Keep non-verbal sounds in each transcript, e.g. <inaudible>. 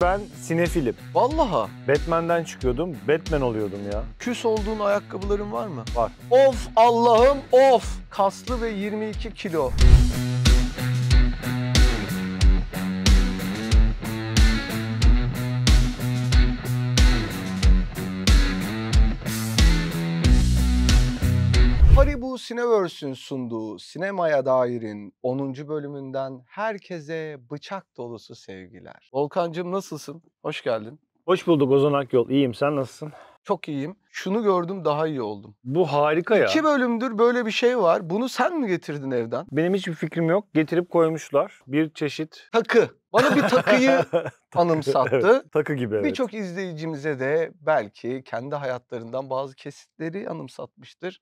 Ben sinefilim. Vallaha. Batman'den çıkıyordum, Batman oluyordum ya. Küs olduğun ayakkabıların var mı? Var. Of Allah'ım of. Kaslı ve 22 kilo. Cineverse'ün sunduğu Sinemaya Dair'in 10. bölümünden herkese bıçak dolusu sevgiler. Volkan'cığım nasılsın? Hoş geldin. Hoş bulduk Ozan Akyol. İyiyim. Sen nasılsın? Çok iyiyim. Şunu gördüm daha iyi oldum. Bu harika ya. İki bölümdür böyle bir şey var. Bunu sen mi getirdin evden? Benim hiçbir fikrim yok. Getirip koymuşlar. Bir çeşit... Takı. Bana bir takıyı <laughs> anımsattı. evet, takı gibi evet. Birçok izleyicimize de belki kendi hayatlarından bazı kesitleri anımsatmıştır.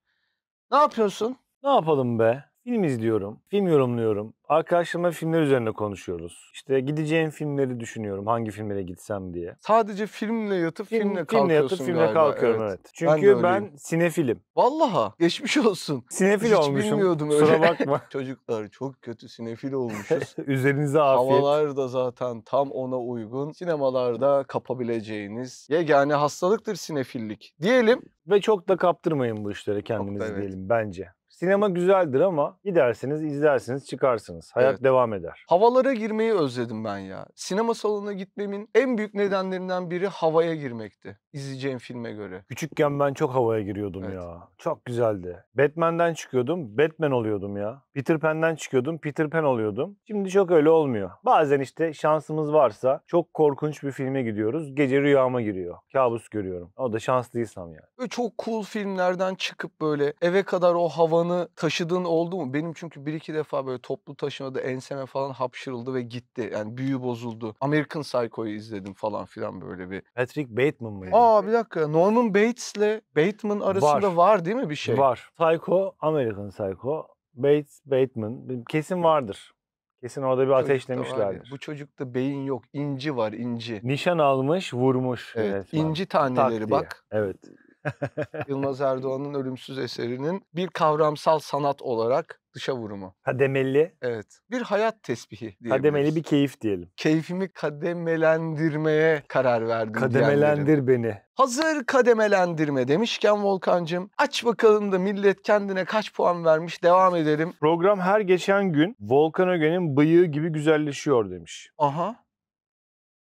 Ne yapıyorsun? Ne yapalım be? Film izliyorum, film yorumluyorum. Arkadaşlarımla filmler üzerine konuşuyoruz. İşte gideceğim filmleri düşünüyorum hangi filmlere gitsem diye. Sadece filmle yatıp film, filmle kalkıyorsun Filmle yatıp filmle galiba. kalkıyorum evet. evet. Çünkü ben, ben sinefilim. Vallaha geçmiş olsun. <laughs> Sinefil Hiç olmuşum. bilmiyordum öyle. Kusura bakma. <laughs> Çocuklar çok kötü sinefil olmuşuz. <laughs> Üzerinize afiyet. Havalar da zaten tam ona uygun. Sinemalarda kapabileceğiniz yegane hastalıktır sinefillik. Diyelim. Ve çok da kaptırmayın bu işleri kendinizi evet. diyelim bence. Sinema güzeldir ama gidersiniz, izlersiniz, çıkarsınız. Hayat evet. devam eder. Havalara girmeyi özledim ben ya. Sinema salonuna gitmemin en büyük nedenlerinden biri havaya girmekti. İzleyeceğim filme göre. Küçükken ben çok havaya giriyordum evet. ya. Çok güzeldi. Batman'den çıkıyordum, Batman oluyordum ya. Peter Pan'den çıkıyordum, Peter Pan oluyordum. Şimdi çok öyle olmuyor. Bazen işte şansımız varsa çok korkunç bir filme gidiyoruz. Gece rüyama giriyor. Kabus görüyorum. O da şanslıysam yani. çok cool filmlerden çıkıp böyle eve kadar o havanın alanı taşıdığın oldu mu? Benim çünkü bir iki defa böyle toplu taşımada enseme falan hapşırıldı ve gitti. Yani büyü bozuldu. American Psycho'yu izledim falan filan böyle bir. Patrick Bateman mıydı? Aa bir dakika. Norman Bates'le Bateman arasında var. var değil mi bir şey? Var. Psycho, American Psycho, Bates, Bateman. Kesin vardır. Kesin orada bir ateşlemişlerdir. Bu çocukta beyin yok. inci var inci. Nişan almış, vurmuş. Evet, resmen. inci taneleri bak. Evet. <laughs> Yılmaz Erdoğan'ın ölümsüz eserinin bir kavramsal sanat olarak dışa vurumu. Kademeli. Evet. Bir hayat tesbihi Kademeli bir keyif diyelim. Keyfimi kademelendirmeye karar verdim. Kademelendir beni. Hazır kademelendirme demişken Volkan'cığım aç bakalım da millet kendine kaç puan vermiş devam edelim. Program her geçen gün Volkan Öge'nin bıyığı gibi güzelleşiyor demiş. Aha.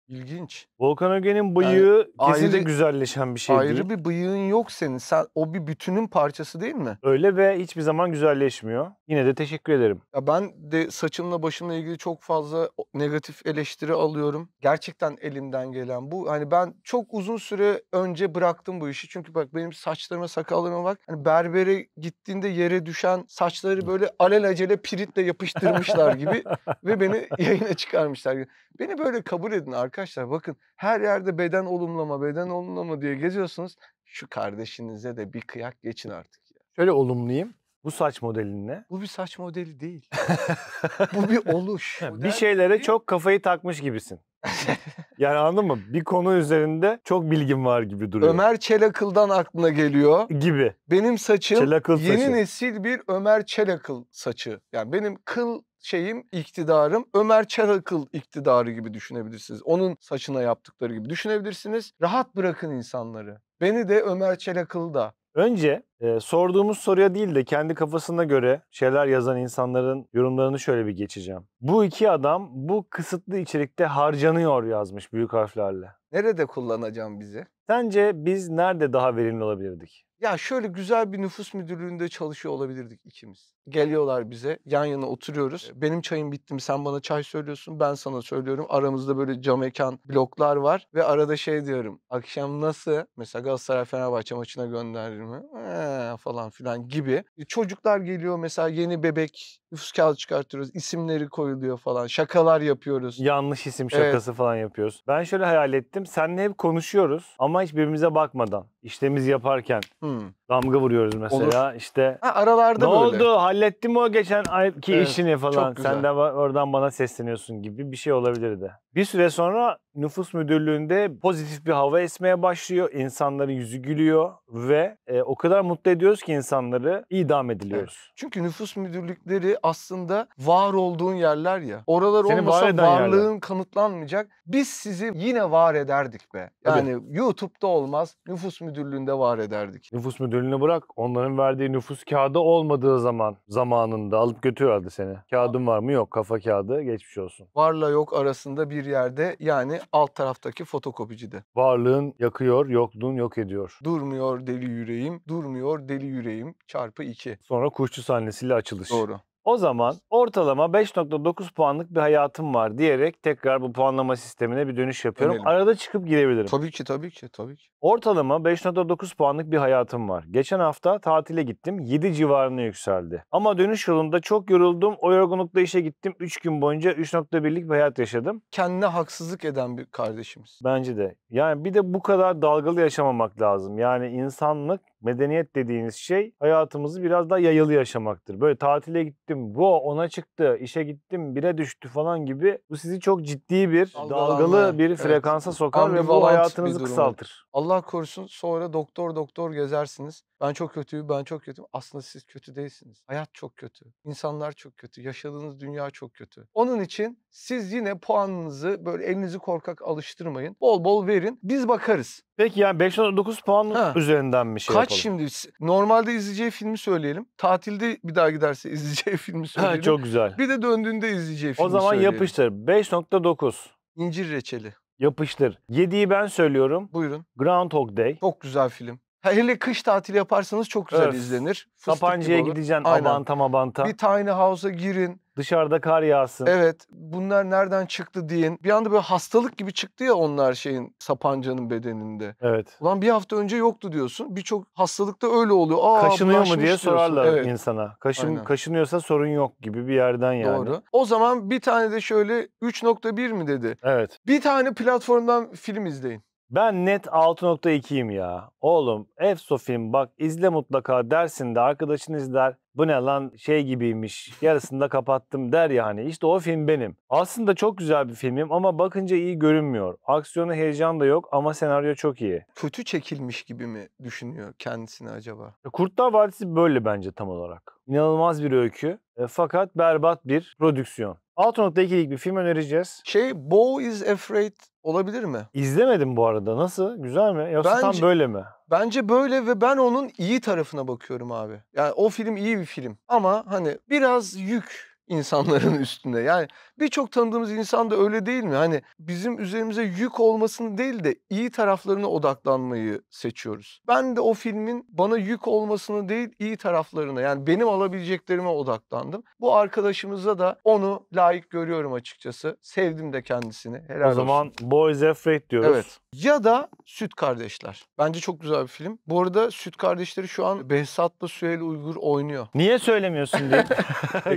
İlginç. Volkan Öge'nin bıyığı yani kesinlikle ayrı, güzelleşen bir şey ayrı değil. Ayrı bir bıyığın yok senin. Sen, o bir bütünün parçası değil mi? Öyle ve hiçbir zaman güzelleşmiyor. Yine de teşekkür ederim. Ya ben de saçımla başımla ilgili çok fazla negatif eleştiri alıyorum. Gerçekten elimden gelen bu. Hani ben çok uzun süre önce bıraktım bu işi. Çünkü bak benim saçlarıma sakallarıma bak. Hani berbere gittiğinde yere düşen saçları böyle alelacele piritle yapıştırmışlar gibi. <laughs> ve beni yayına çıkarmışlar gibi. Beni böyle kabul edin arkadaşlar Arkadaşlar bakın her yerde beden olumlama, beden olumlama diye geziyorsunuz. Şu kardeşinize de bir kıyak geçin artık. Ya. Şöyle olumlayayım. Bu saç modelin Bu bir saç modeli değil. <laughs> Bu bir oluş. bir şeylere çok kafayı takmış gibisin. <laughs> yani anladın mı? Bir konu üzerinde çok bilgim var gibi duruyor. Ömer Çelakıl'dan aklına geliyor. Gibi. Benim saçım Çelakıl yeni saçı. nesil bir Ömer Çelakıl saçı. Yani benim kıl şeyim, iktidarım Ömer Çelakıl iktidarı gibi düşünebilirsiniz. Onun saçına yaptıkları gibi düşünebilirsiniz. Rahat bırakın insanları. Beni de Ömer Çelakıl da. Önce e, sorduğumuz soruya değil de kendi kafasına göre şeyler yazan insanların yorumlarını şöyle bir geçeceğim. Bu iki adam bu kısıtlı içerikte harcanıyor yazmış büyük harflerle. Nerede kullanacağım bizi? Sence biz nerede daha verimli olabilirdik? Ya şöyle güzel bir nüfus müdürlüğünde çalışıyor olabilirdik ikimiz. Geliyorlar bize yan yana oturuyoruz. Benim çayım bitti mi sen bana çay söylüyorsun ben sana söylüyorum. Aramızda böyle cam ekan bloklar var ve arada şey diyorum. Akşam nasıl? Mesela Galatasaray Fenerbahçe maçına gönderir mi? Ee, falan filan gibi. E, çocuklar geliyor mesela yeni bebek nüfus kağıdı çıkartıyoruz. isimleri koyuluyor falan. Şakalar yapıyoruz. Yanlış isim şakası evet. falan yapıyoruz. Ben şöyle hayal ettim. Seninle hep konuşuyoruz ama hiç birbirimize bakmadan. İşlemimizi yaparken. Hmm damga vuruyoruz mesela. Olur. İşte ha, aralarda ne böyle. oldu? Hallettin mi o geçen ayki evet, işini falan? Sen de oradan bana sesleniyorsun gibi bir şey olabilirdi. Bir süre sonra nüfus müdürlüğünde pozitif bir hava esmeye başlıyor. İnsanların yüzü gülüyor ve e, o kadar mutlu ediyoruz ki insanları idam ediliyoruz. Evet. Çünkü nüfus müdürlükleri aslında var olduğun yerler ya. Oralar Seni olmasa var varlığın yerler. kanıtlanmayacak. Biz sizi yine var ederdik be. Yani evet. YouTube'da olmaz, nüfus müdürlüğünde var ederdik. Nüfus müdürlüğü ödülünü bırak. Onların verdiği nüfus kağıdı olmadığı zaman zamanında alıp götürüyorlardı seni. Kağıdın var mı? Yok. Kafa kağıdı. Geçmiş olsun. Varla yok arasında bir yerde yani alt taraftaki fotokopicide. Varlığın yakıyor, yokluğun yok ediyor. Durmuyor deli yüreğim, durmuyor deli yüreğim çarpı iki. Sonra kuşçu sahnesiyle açılış. Doğru. O zaman ortalama 5.9 puanlık bir hayatım var diyerek tekrar bu puanlama sistemine bir dönüş yapıyorum. Önelim. Arada çıkıp girebilirim. Tabii ki tabii ki tabii ki. Ortalama 5.9 puanlık bir hayatım var. Geçen hafta tatile gittim. 7 civarına yükseldi. Ama dönüş yolunda çok yoruldum. O yorgunlukla işe gittim. 3 gün boyunca 3.1'lik bir hayat yaşadım. Kendine haksızlık eden bir kardeşimiz. Bence de. Yani bir de bu kadar dalgalı yaşamamak lazım. Yani insanlık medeniyet dediğiniz şey hayatımızı biraz daha yayılı yaşamaktır. Böyle tatile gittim, bu ona çıktı, işe gittim, bire düştü falan gibi bu sizi çok ciddi bir Algılanma. dalgalı bir frekansa sokar ve bu hayatınızı kısaltır. Allah korusun sonra doktor doktor gezersiniz. Ben çok kötüyüm, ben çok kötüyüm. Aslında siz kötü değilsiniz. Hayat çok kötü. insanlar çok kötü. Yaşadığınız dünya çok kötü. Onun için siz yine puanınızı böyle elinizi korkak alıştırmayın. Bol bol verin. Biz bakarız. Peki yani 5.9 puan ha. üzerinden bir şey Kaç yapalım. şimdi? Normalde izleyeceği filmi söyleyelim. Tatilde bir daha giderse <laughs> izleyeceği filmi söyleyelim. Ha, çok güzel. Bir de döndüğünde izleyeceği filmi O zaman söyleyelim. yapıştır. 5.9. İncir reçeli. Yapıştır. 7'yi ben söylüyorum. Buyurun. Groundhog Day. Çok güzel film. Hele kış tatili yaparsanız çok güzel Öf. izlenir. Fıstık Sapanca'ya gideceksin Aynen. abanta mabanta. Bir tiny house'a girin. Dışarıda kar yağsın. Evet bunlar nereden çıktı deyin. Bir anda böyle hastalık gibi çıktı ya onlar şeyin Sapanca'nın bedeninde. Evet. Ulan bir hafta önce yoktu diyorsun. Birçok hastalıkta öyle oluyor. Aa, Kaşınıyor mu diye sorarlar evet. insana. Kaşın, Aynen. kaşınıyorsa sorun yok gibi bir yerden yani. Doğru. O zaman bir tane de şöyle 3.1 mi dedi? Evet. Bir tane platformdan film izleyin. Ben net 6.2'yim ya. Oğlum EFSO film bak izle mutlaka dersin de arkadaşın izler. Bu ne lan şey gibiymiş yarısında kapattım der ya hani işte o film benim. Aslında çok güzel bir filmim ama bakınca iyi görünmüyor. Aksiyonu heyecan da yok ama senaryo çok iyi. Kötü çekilmiş gibi mi düşünüyor kendisini acaba? E, Kurtlar Vadisi böyle bence tam olarak. İnanılmaz bir öykü e, fakat berbat bir prodüksiyon. Alt notla ilgili bir film önereceğiz. Şey Bo is Afraid olabilir mi? İzlemedim bu arada. Nasıl? Güzel mi? Yoksa bence, tam böyle mi? Bence böyle ve ben onun iyi tarafına bakıyorum abi. Yani o film iyi bir film. Ama hani biraz yük insanların <laughs> üstünde. Yani birçok tanıdığımız insan da öyle değil mi? Hani bizim üzerimize yük olmasını değil de iyi taraflarına odaklanmayı seçiyoruz. Ben de o filmin bana yük olmasını değil iyi taraflarına yani benim alabileceklerime odaklandım. Bu arkadaşımıza da onu layık görüyorum açıkçası. Sevdim de kendisini. Helal o zaman olsun. Boys Afraid diyoruz. Evet. Ya da Süt Kardeşler. Bence çok güzel bir film. Bu arada Süt Kardeşleri şu an Behzat'la Süheyl Uygur oynuyor. Niye söylemiyorsun diye.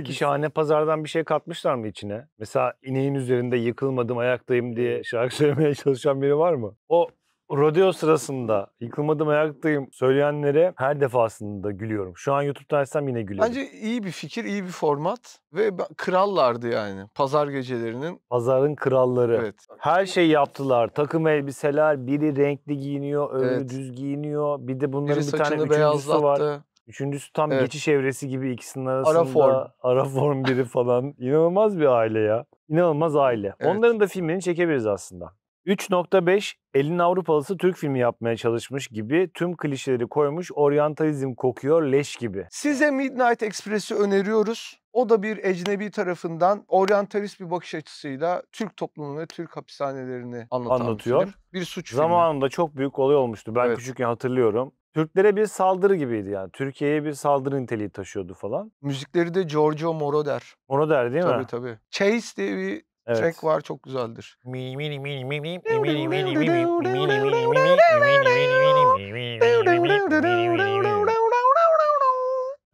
<laughs> İki şahane pazardan bir şey katmışlar mı içine? Mesela ineğin üzerinde yıkılmadım ayaktayım diye şarkı <laughs> söylemeye çalışan biri var mı? O rodeo sırasında yıkılmadım ayaktayım söyleyenlere her defasında gülüyorum. Şu an YouTube'da açsam yine gülüyorum. Bence iyi bir fikir, iyi bir format ve krallardı yani pazar gecelerinin. Pazarın kralları. Evet. Her şey yaptılar. Takım elbiseler, biri renkli giyiniyor, öbürü evet. düz giyiniyor. Bir de bunların biri bir tane üçüncüsü beyazlattı. var. Üçüncüsü tam evet. geçiş evresi gibi ikisinin arasında. Ara form. Ara form biri falan. İnanılmaz bir aile ya. İnanılmaz aile. Evet. Onların da filmini çekebiliriz aslında. 3.5 elin Avrupalısı Türk filmi yapmaya çalışmış gibi tüm klişeleri koymuş oryantalizm kokuyor leş gibi. Size Midnight Express'i öneriyoruz. O da bir ecnebi tarafından oryantalist bir bakış açısıyla Türk toplumunu ve Türk hapishanelerini anlatan anlatıyor. Bir, bir suç Zamanında filmi. çok büyük olay olmuştu. Ben evet. küçükken hatırlıyorum. Türklere bir saldırı gibiydi yani. Türkiye'ye bir saldırı niteliği taşıyordu falan. Müzikleri de Giorgio Moroder. Moroder değil tabii, mi? Tabii tabii. Chase diye bir evet. track var çok güzeldir.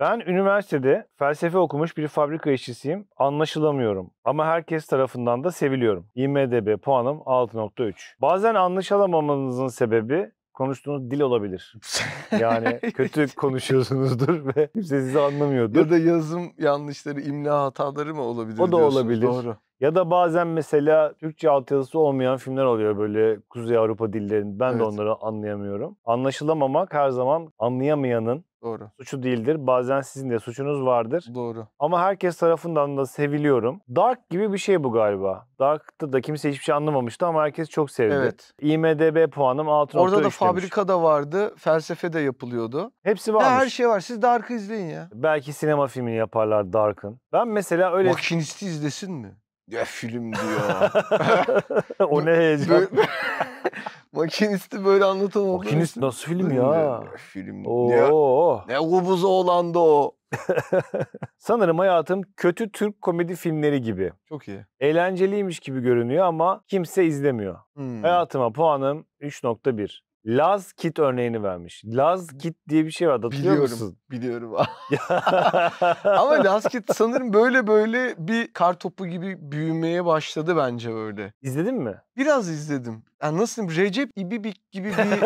Ben üniversitede felsefe okumuş bir fabrika işçisiyim. Anlaşılamıyorum ama herkes tarafından da seviliyorum. IMDB puanım 6.3. Bazen anlaşılamamanızın sebebi konuştuğunuz dil olabilir. <laughs> Yani kötü konuşuyorsunuzdur ve kimse sizi anlamıyordur. Ya da yazım yanlışları, imla hataları mı olabilir O da olabilir. Doğru. Ya da bazen mesela Türkçe altyazısı olmayan filmler oluyor böyle Kuzey Avrupa dillerinde. Ben evet. de onları anlayamıyorum. Anlaşılamamak her zaman anlayamayanın Doğru. Suçu değildir. Bazen sizin de suçunuz vardır. Doğru. Ama herkes tarafından da seviliyorum. Dark gibi bir şey bu galiba. Dark'ta da kimse hiçbir şey anlamamıştı ama herkes çok sevdi. Evet. IMDB puanım 6.3 Orada da demiş. fabrika da vardı. Felsefe de yapılıyordu. Hepsi varmış. Ya her şey var. Siz Dark'ı izleyin ya. Belki sinema filmini yaparlar Dark'ın. Ben mesela öyle... Makinisti izlesin mi? <laughs> Ya film diyor. o ne heyecan. <laughs> Makinisti böyle anlatan oldu. Makinist nasıl film ya? Film. Oo. Ne, ne gubuzu olandı o. <laughs> Sanırım hayatım kötü Türk komedi filmleri gibi. Çok iyi. Eğlenceliymiş gibi görünüyor ama kimse izlemiyor. Hmm. Hayatıma puanım 3.1. Laz kit örneğini vermiş. Laz kit diye bir şey var. Biliyorum. Musun? Biliyorum. <laughs> Ama Laz kit sanırım böyle böyle bir kar topu gibi büyümeye başladı bence öyle. İzledin mi? Biraz izledim. Yani nasıl diyeyim? Recep İbibik gibi bir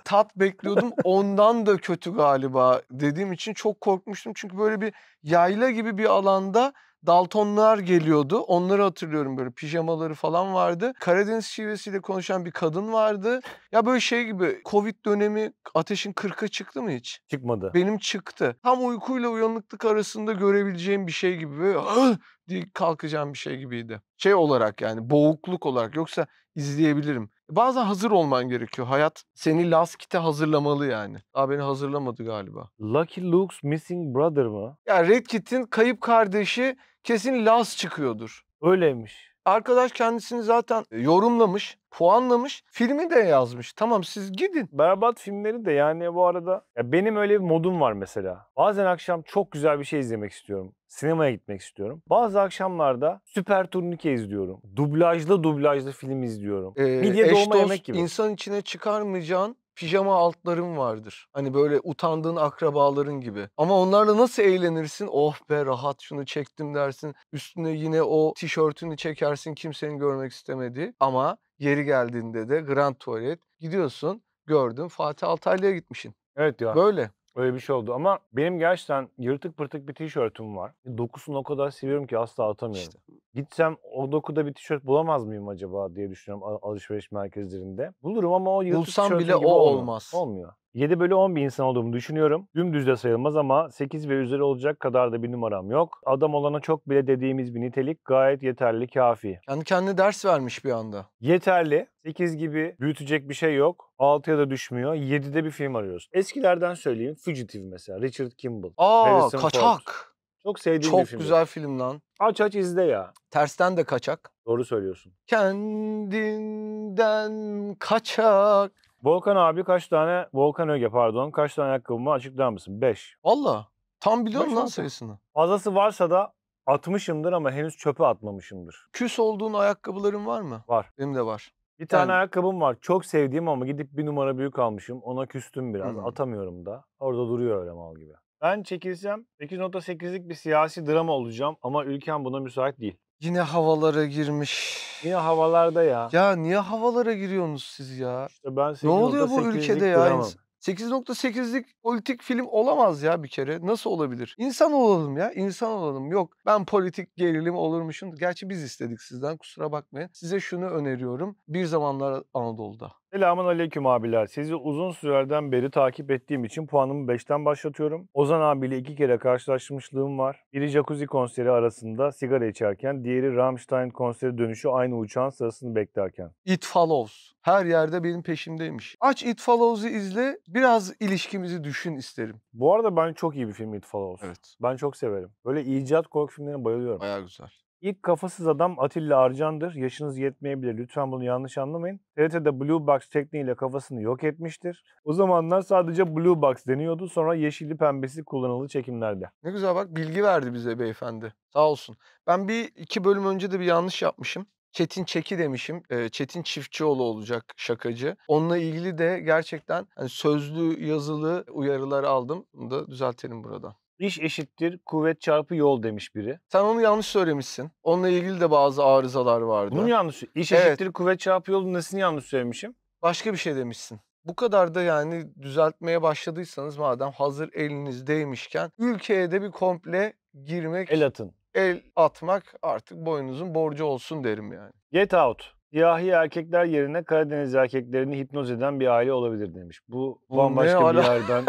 <laughs> tat bekliyordum. Ondan da kötü galiba dediğim için çok korkmuştum. Çünkü böyle bir yayla gibi bir alanda Daltonlar geliyordu. Onları hatırlıyorum böyle pijamaları falan vardı. Karadeniz şivesiyle konuşan bir kadın vardı. Ya böyle şey gibi Covid dönemi ateşin 40'a çıktı mı hiç? Çıkmadı. Benim çıktı. Tam uykuyla uyanıklık arasında görebileceğim bir şey gibi böyle ah! diye kalkacağım bir şey gibiydi. Şey olarak yani boğukluk olarak yoksa izleyebilirim. Bazen hazır olman gerekiyor. Hayat seni last kit'e hazırlamalı yani. Aa beni hazırlamadı galiba. Lucky Luke's Missing Brother mı? Ya Red Kit'in kayıp kardeşi kesin Laz çıkıyordur. Öyleymiş. Arkadaş kendisini zaten e, yorumlamış, puanlamış, filmi de yazmış. Tamam siz gidin. Berbat filmleri de yani bu arada ya benim öyle bir modum var mesela. Bazen akşam çok güzel bir şey izlemek istiyorum. Sinemaya gitmek istiyorum. Bazı akşamlarda süper turnike izliyorum. Dublajlı dublajlı film izliyorum. Ee, Midye dolma yemek gibi. insan içine çıkarmayacağın pijama altların vardır. Hani böyle utandığın akrabaların gibi. Ama onlarla nasıl eğlenirsin? Oh be rahat şunu çektim dersin. Üstüne yine o tişörtünü çekersin kimsenin görmek istemediği. Ama yeri geldiğinde de Grand Tuvalet gidiyorsun Gördüm, Fatih Altaylı'ya gitmişsin. Evet ya. Böyle. Öyle bir şey oldu ama benim gerçekten yırtık pırtık bir tişörtüm var. Dokusunu o kadar seviyorum ki asla atamıyorum. İşte. Gitsem o dokuda bir tişört bulamaz mıyım acaba diye düşünüyorum alışveriş merkezlerinde. Bulurum ama o yırtık Bulsam bile o olmuyor. olmaz. Olmuyor. 7 bölü 10 bir insan olduğumu düşünüyorum. Dümdüz de sayılmaz ama 8 ve üzeri olacak kadar da bir numaram yok. Adam olana çok bile dediğimiz bir nitelik gayet yeterli, kafi. Kendi kendine ders vermiş bir anda. Yeterli. 8 gibi büyütecek bir şey yok. 6'ya da düşmüyor. 7'de bir film arıyoruz. Eskilerden söyleyeyim. Fugitive mesela. Richard Kimball. Aa Harrison kaçak. Ford. Çok sevdiğim Çok bir film. Çok güzel film lan. Aç aç izle ya. Tersten de kaçak. Doğru söylüyorsun. Kendinden kaçak. Volkan abi kaç tane, Volkan Öge pardon, kaç tane ayakkabım var açıklar mısın? Beş. Allah Tam biliyorum lan sayısını. Fazlası varsa da atmışımdır ama henüz çöpe atmamışımdır. Küs olduğun ayakkabıların var mı? Var. Benim de var. Bir tane yani... ayakkabım var. Çok sevdiğim ama gidip bir numara büyük almışım. Ona küstüm biraz. Hmm. Atamıyorum da. Orada duruyor öyle mal gibi. Ben çekilsem 8.8'lik bir siyasi drama olacağım ama ülkem buna müsait değil. Yine havalara girmiş. Niye havalarda ya? Ya niye havalara giriyorsunuz siz ya? İşte ben Ne oluyor bu ülkede ya? Dramam. 8.8'lik politik film olamaz ya bir kere. Nasıl olabilir? İnsan olalım ya. insan olalım. Yok ben politik gerilim olurmuşum. Gerçi biz istedik sizden kusura bakmayın. Size şunu öneriyorum. Bir zamanlar Anadolu'da. Selamun aleyküm abiler. Sizi uzun süreden beri takip ettiğim için puanımı 5'ten başlatıyorum. Ozan abiyle iki kere karşılaşmışlığım var. Biri jacuzzi konseri arasında sigara içerken, diğeri Rammstein konseri dönüşü aynı uçağın sırasını beklerken. It Follows. Her yerde benim peşimdeymiş. Aç It Follows'u izle, biraz ilişkimizi düşün isterim. Bu arada ben çok iyi bir film It Follows. Evet. Ben çok severim. Böyle icat korku filmlerine bayılıyorum. Baya güzel. İlk kafasız adam Atilla Arcan'dır. Yaşınız yetmeyebilir. Lütfen bunu yanlış anlamayın. TRT'de Blue Box tekniğiyle kafasını yok etmiştir. O zamanlar sadece Blue Box deniyordu. Sonra yeşili pembesi kullanıldı çekimlerde. Ne güzel bak bilgi verdi bize beyefendi. Sağ olsun. Ben bir iki bölüm önce de bir yanlış yapmışım. Çetin Çeki demişim. Ee, Çetin Çiftçioğlu olacak şakacı. Onunla ilgili de gerçekten hani, sözlü yazılı uyarılar aldım. Bunu da düzeltelim buradan. İş eşittir kuvvet çarpı yol demiş biri. Sen onu yanlış söylemişsin. Onunla ilgili de bazı arızalar vardı. Bunu yanlış. İş Evet. eşittir kuvvet çarpı yol nesini yanlış söylemişim? Başka bir şey demişsin. Bu kadar da yani düzeltmeye başladıysanız madem hazır eliniz değmişken ülkeye de bir komple girmek, el, atın. El atmak artık boynunuzun borcu olsun derim yani. Get out. Siyahi erkekler yerine Karadeniz erkeklerini hipnoz eden bir aile olabilir demiş. Bu Bu bambaşka bir yerden.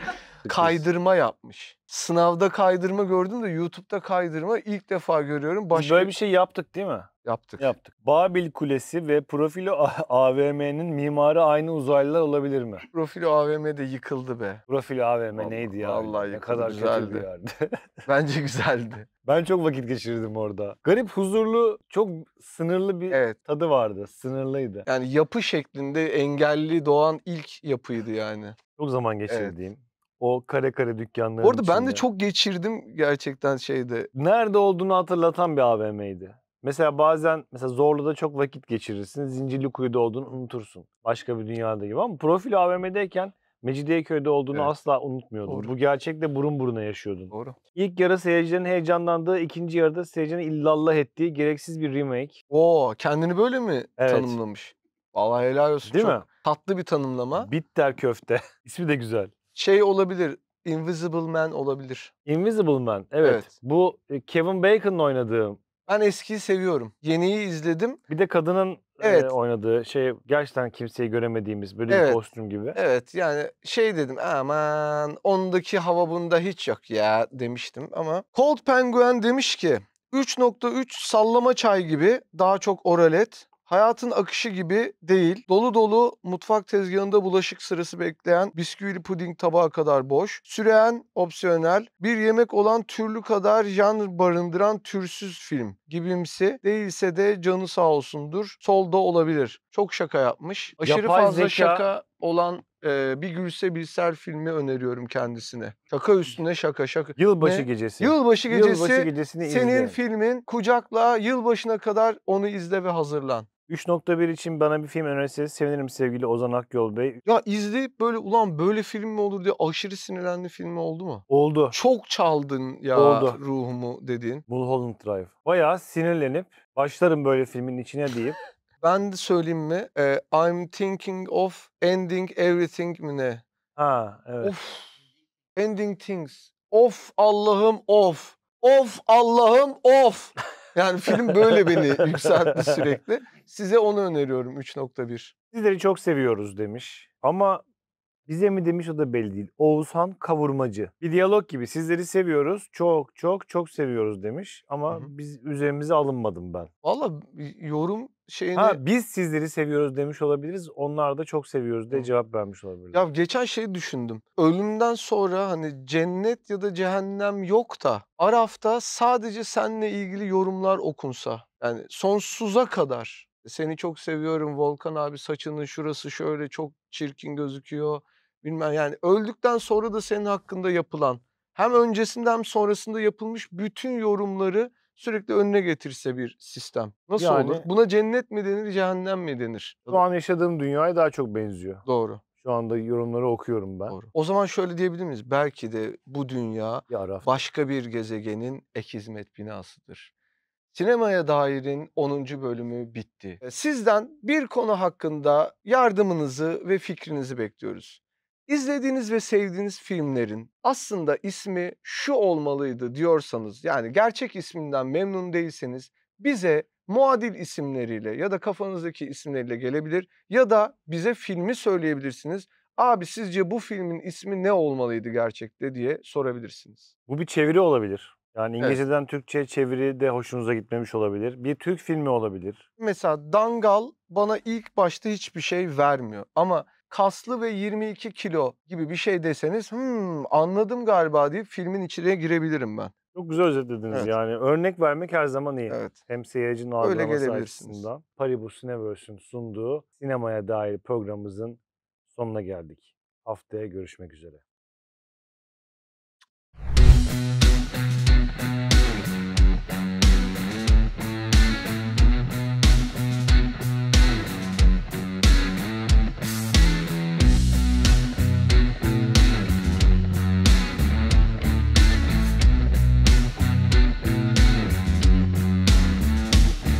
<laughs> kaydırma yapmış. Sınavda kaydırma gördüm de YouTube'da kaydırma ilk defa görüyorum. Başka... böyle bir şey yaptık değil mi? Yaptık. Yaptık. Babil Kulesi ve Profilo AVM'nin mimarı aynı uzaylılar olabilir mi? Profilo AVM de yıkıldı be. Profilo AVM Allah, neydi ya? Allah yıkıldı. Ne kadar güzeldi. kötü bir yerdi. Bence güzeldi. Ben çok vakit geçirdim orada. Garip, huzurlu, çok sınırlı bir evet. tadı vardı. Sınırlıydı. Yani yapı şeklinde engelli doğan ilk yapıydı yani. Çok zaman geçirdiğim. Evet. O kare kare dükkanların Orada içinde. ben de çok geçirdim gerçekten şeyde. Nerede olduğunu hatırlatan bir AVM'ydi. Mesela bazen mesela Zorlu'da çok vakit geçirirsin. Zincirli kuyuda olduğunu unutursun. Başka bir dünyada gibi ama profil AVM'deyken Mecidiyeköy'de olduğunu evet. asla unutmuyordun. Doğru. Bu gerçekle burun buruna yaşıyordun. Doğru. İlk yarı seyircilerin heyecanlandığı, ikinci yarıda seyircinin illallah ettiği gereksiz bir remake. Oo, kendini böyle mi evet. tanımlamış? Allah helal olsun. Değil Çok mi? Tatlı bir tanımlama. Bitter köfte. <laughs> İsmi de güzel şey olabilir. Invisible Man olabilir. Invisible Man. Evet. evet. Bu e, Kevin Bacon'ın oynadığı. Ben eskiyi seviyorum. Yeniyi izledim. Bir de kadının e, evet. e, oynadığı şey gerçekten kimseyi göremediğimiz böyle evet. bir kostüm gibi. Evet yani şey dedim aman ondaki hava bunda hiç yok ya demiştim ama Cold Penguin demiş ki 3.3 sallama çay gibi daha çok oralet hayatın akışı gibi değil. Dolu dolu mutfak tezgahında bulaşık sırası bekleyen bisküvili puding tabağı kadar boş. Süreyen opsiyonel, bir yemek olan türlü kadar janr barındıran türsüz film gibimsi. Değilse de canı sağ olsundur. Solda olabilir. Çok şaka yapmış. Aşırı Yapay fazla zeka şaka olan e, bir Gülse ser filmi öneriyorum kendisine. Şaka üstüne şaka şaka. Yılbaşı ne? gecesi. Yılbaşı gecesi. Yılbaşı gecesini senin izle. filmin kucakla yılbaşına kadar onu izle ve hazırlan. 3.1 için bana bir film önerirseniz sevinirim sevgili Ozan Akyol Bey. Ya izleyip böyle ulan böyle film mi olur diye aşırı sinirlendi film oldu mu? Oldu. Çok çaldın ya oldu. ruhumu dediğin. Mulholland Drive. Bayağı sinirlenip başlarım böyle filmin içine deyip ben de söyleyeyim mi? E, I'm thinking of ending everything mi ne? Ha evet. Of. Ending things. Of Allah'ım of. Of Allah'ım of. Yani film böyle beni <laughs> yükseltti sürekli. Size onu öneriyorum 3.1. Sizleri çok seviyoruz demiş. Ama bize mi demiş o da belli değil. Oğuzhan Kavurmacı. Bir diyalog gibi sizleri seviyoruz. Çok çok çok seviyoruz demiş. Ama Hı-hı. biz üzerimize alınmadım ben. Valla yorum şeyini... Ha, biz sizleri seviyoruz demiş olabiliriz. Onlar da çok seviyoruz diye Hı. cevap vermiş olabilir. Ya geçen şeyi düşündüm. Ölümden sonra hani cennet ya da cehennem yok da Araf'ta sadece seninle ilgili yorumlar okunsa. Yani sonsuza kadar seni çok seviyorum Volkan abi saçının şurası şöyle çok çirkin gözüküyor bilmem yani öldükten sonra da senin hakkında yapılan hem öncesinde hem sonrasında yapılmış bütün yorumları sürekli önüne getirse bir sistem. Nasıl yani, olur? Buna cennet mi denir, cehennem mi denir? Şu an yaşadığım dünyaya daha çok benziyor. Doğru. Şu anda yorumları okuyorum ben. Doğru. O zaman şöyle diyebilir miyiz? Belki de bu dünya başka bir gezegenin ek hizmet binasıdır. Sinemaya dairin 10. bölümü bitti. E, sizden bir konu hakkında yardımınızı ve fikrinizi bekliyoruz. İzlediğiniz ve sevdiğiniz filmlerin aslında ismi şu olmalıydı diyorsanız yani gerçek isminden memnun değilseniz bize muadil isimleriyle ya da kafanızdaki isimleriyle gelebilir ya da bize filmi söyleyebilirsiniz. Abi sizce bu filmin ismi ne olmalıydı gerçekte diye sorabilirsiniz. Bu bir çeviri olabilir. Yani İngilizceden evet. Türkçe çeviri de hoşunuza gitmemiş olabilir. Bir Türk filmi olabilir. Mesela Dangal bana ilk başta hiçbir şey vermiyor ama kaslı ve 22 kilo gibi bir şey deseniz hmm, anladım galiba deyip filmin içine girebilirim ben. Çok güzel özetlediniz evet. yani. Örnek vermek her zaman iyi. Evet. Hem seyircinin algılaması açısından. Paribus Universe'ün sunduğu sinemaya dair programımızın sonuna geldik. Haftaya görüşmek üzere.